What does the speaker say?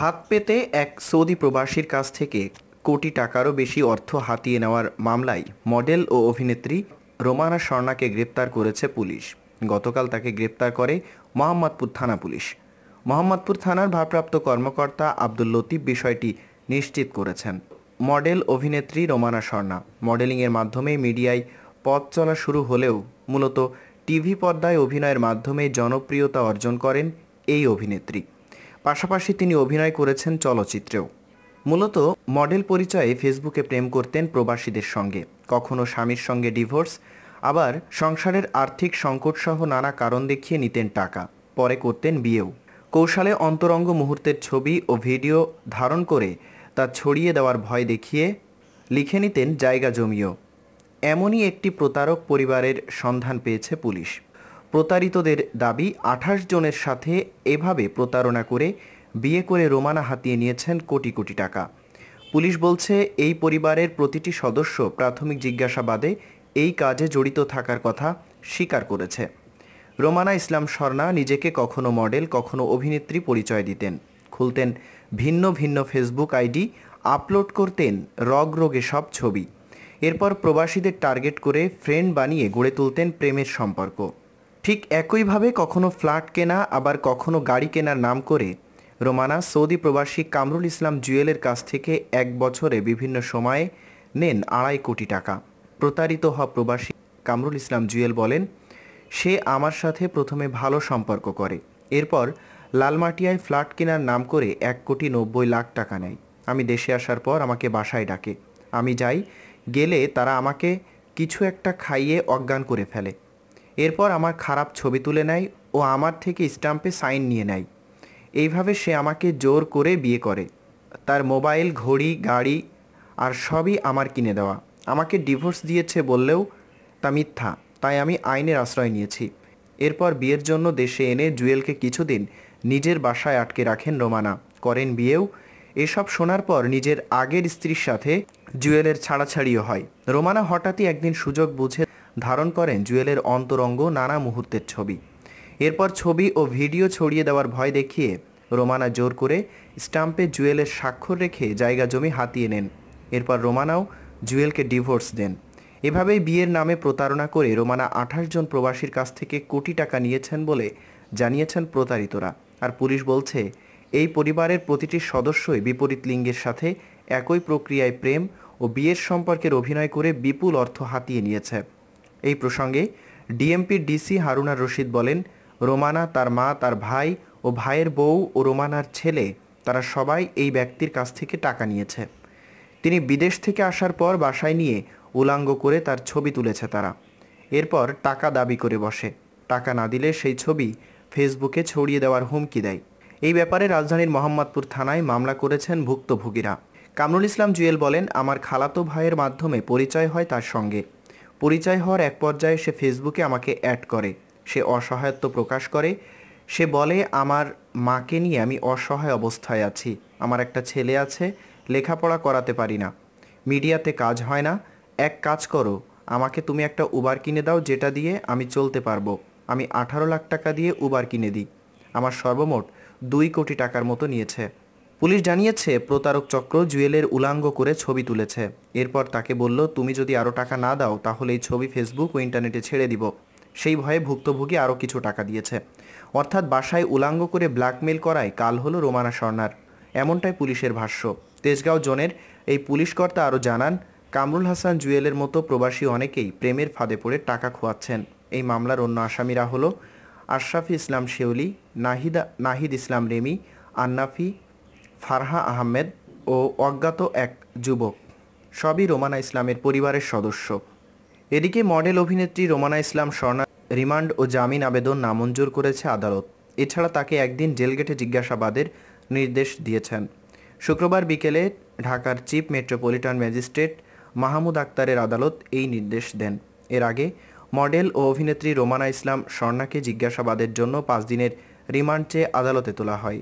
ফাঁক পেতে এক সৌদি প্রবাসীর কাছ থেকে কোটি টাকারও বেশি অর্থ হাতিয়ে নেওয়ার মামলায় মডেল ও অভিনেত্রী রোমানা স্বর্ণাকে গ্রেপ্তার করেছে পুলিশ গতকাল তাকে গ্রেপ্তার করে মোহাম্মদপুর থানা পুলিশ মোহাম্মদপুর থানার ভারপ্রাপ্ত কর্মকর্তা আব্দুল লতিফ বিষয়টি নিশ্চিত করেছেন মডেল অভিনেত্রী রোমানা স্বর্ণা মডেলিংয়ের মাধ্যমে মিডিয়ায় পথ চলা শুরু হলেও মূলত টিভি পর্দায় অভিনয়ের মাধ্যমে জনপ্রিয়তা অর্জন করেন এই অভিনেত্রী পাশাপাশি তিনি অভিনয় করেছেন চলচ্চিত্রেও মূলত মডেল পরিচয়ে ফেসবুকে প্রেম করতেন প্রবাসীদের সঙ্গে কখনো স্বামীর সঙ্গে ডিভোর্স আবার সংসারের আর্থিক সংকটসহ নানা কারণ দেখিয়ে নিতেন টাকা পরে করতেন বিয়েও কৌশলে অন্তরঙ্গ মুহূর্তের ছবি ও ভিডিও ধারণ করে তা ছড়িয়ে দেওয়ার ভয় দেখিয়ে লিখে নিতেন জায়গা জমিও এমনই একটি প্রতারক পরিবারের সন্ধান পেয়েছে পুলিশ প্রতারিতদের দাবি আঠাশ জনের সাথে এভাবে প্রতারণা করে বিয়ে করে রোমানা হাতিয়ে নিয়েছেন কোটি কোটি টাকা পুলিশ বলছে এই পরিবারের প্রতিটি সদস্য প্রাথমিক জিজ্ঞাসাবাদে এই কাজে জড়িত থাকার কথা স্বীকার করেছে রোমানা ইসলাম স্বর্ণা নিজেকে কখনো মডেল কখনো অভিনেত্রী পরিচয় দিতেন খুলতেন ভিন্ন ভিন্ন ফেসবুক আইডি আপলোড করতেন রগ রোগে সব ছবি এরপর প্রবাসীদের টার্গেট করে ফ্রেন্ড বানিয়ে গড়ে তুলতেন প্রেমের সম্পর্ক ঠিক একইভাবে কখনো ফ্ল্যাট কেনা আবার কখনো গাড়ি কেনার নাম করে রোমানা সৌদি প্রবাসী কামরুল ইসলাম জুয়েলের কাছ থেকে এক বছরে বিভিন্ন সময়ে নেন আড়াই কোটি টাকা প্রতারিত হওয়া প্রবাসী কামরুল ইসলাম জুয়েল বলেন সে আমার সাথে প্রথমে ভালো সম্পর্ক করে এরপর লালমাটিয়ায় ফ্ল্যাট কেনার নাম করে এক কোটি নব্বই লাখ টাকা নেয় আমি দেশে আসার পর আমাকে বাসায় ডাকে আমি যাই গেলে তারা আমাকে কিছু একটা খাইয়ে অজ্ঞান করে ফেলে এরপর আমার খারাপ ছবি তুলে নেয় ও আমার থেকে স্ট্যাম্পে সাইন নিয়ে নেয় এইভাবে সে আমাকে জোর করে বিয়ে করে তার মোবাইল ঘড়ি গাড়ি আর সবই আমার কিনে দেওয়া আমাকে ডিভোর্স দিয়েছে বললেও তা মিথ্যা তাই আমি আইনের আশ্রয় নিয়েছি এরপর বিয়ের জন্য দেশে এনে জুয়েলকে কিছুদিন নিজের বাসায় আটকে রাখেন রোমানা করেন বিয়েও এসব শোনার পর নিজের আগের স্ত্রীর সাথে জুয়েলের ছাড়াছাড়িও হয় রোমানা হঠাৎই একদিন সুযোগ বুঝে ধারণ করেন জুয়েলের অন্তরঙ্গ নানা মুহূর্তের ছবি এরপর ছবি ও ভিডিও ছড়িয়ে দেওয়ার ভয় দেখিয়ে রোমানা জোর করে স্টাম্পে জুয়েলের স্বাক্ষর রেখে জায়গা জমি হাতিয়ে নেন এরপর রোমানাও জুয়েলকে ডিভোর্স দেন এভাবেই বিয়ের নামে প্রতারণা করে রোমানা আঠাশ জন প্রবাসীর কাছ থেকে কোটি টাকা নিয়েছেন বলে জানিয়েছেন প্রতারিতরা আর পুলিশ বলছে এই পরিবারের প্রতিটি সদস্যই বিপরীত লিঙ্গের সাথে একই প্রক্রিয়ায় প্রেম ও বিয়ের সম্পর্কের অভিনয় করে বিপুল অর্থ হাতিয়ে নিয়েছে এই প্রসঙ্গে ডিএমপি ডিসি হারুনা রশিদ বলেন রোমানা তার মা তার ভাই ও ভাইয়ের বউ ও রোমানার ছেলে তারা সবাই এই ব্যক্তির কাছ থেকে টাকা নিয়েছে তিনি বিদেশ থেকে আসার পর বাসায় নিয়ে উলাঙ্গ করে তার ছবি তুলেছে তারা এরপর টাকা দাবি করে বসে টাকা না দিলে সেই ছবি ফেসবুকে ছড়িয়ে দেওয়ার হুমকি দেয় এই ব্যাপারে রাজধানীর মোহাম্মদপুর থানায় মামলা করেছেন ভুক্তভোগীরা কামরুল ইসলাম জুয়েল বলেন আমার খালাতো ভাইয়ের মাধ্যমে পরিচয় হয় তার সঙ্গে পরিচয় হওয়ার এক পর্যায়ে সে ফেসবুকে আমাকে অ্যাড করে সে অসহায়ত্ব প্রকাশ করে সে বলে আমার মাকে নিয়ে আমি অসহায় অবস্থায় আছি আমার একটা ছেলে আছে লেখাপড়া করাতে পারি না মিডিয়াতে কাজ হয় না এক কাজ করো আমাকে তুমি একটা উবার কিনে দাও যেটা দিয়ে আমি চলতে পারবো আমি আঠারো লাখ টাকা দিয়ে উবার কিনে দিই আমার সর্বমোট দুই কোটি টাকার মতো নিয়েছে পুলিশ জানিয়েছে প্রতারক চক্র জুয়েলের উলাঙ্গ করে ছবি তুলেছে এরপর তাকে বলল তুমি যদি আরও টাকা না দাও তাহলে এই ছবি ফেসবুক ও ইন্টারনেটে ছেড়ে দিব সেই ভয়ে ভুক্তভোগী আরও কিছু টাকা দিয়েছে অর্থাৎ বাসায় উলাঙ্গ করে ব্ল্যাকমেল করায় কাল হলো রোমানা স্বর্ণার এমনটাই পুলিশের ভাষ্য তেজগাঁও জোনের এই পুলিশকর্তা আরও জানান কামরুল হাসান জুয়েলের মতো প্রবাসী অনেকেই প্রেমের ফাঁদে পড়ে টাকা খোয়াচ্ছেন এই মামলার অন্য আসামিরা হলো আশরাফি ইসলাম শেউলি নাহিদা নাহিদ ইসলাম রেমি আন্নাফি ফারহা আহমেদ ও অজ্ঞাত এক যুবক সবই রোমানা ইসলামের পরিবারের সদস্য এদিকে মডেল অভিনেত্রী রোমানা ইসলাম স্বর্ণা রিমান্ড ও জামিন আবেদন নামঞ্জুর করেছে আদালত এছাড়া তাকে একদিন জেলগেটে জিজ্ঞাসাবাদের নির্দেশ দিয়েছেন শুক্রবার বিকেলে ঢাকার চিফ মেট্রোপলিটন ম্যাজিস্ট্রেট মাহমুদ আক্তারের আদালত এই নির্দেশ দেন এর আগে মডেল ও অভিনেত্রী রোমানা ইসলাম স্বর্ণাকে জিজ্ঞাসাবাদের জন্য পাঁচ দিনের রিমান্ড চেয়ে আদালতে তোলা হয়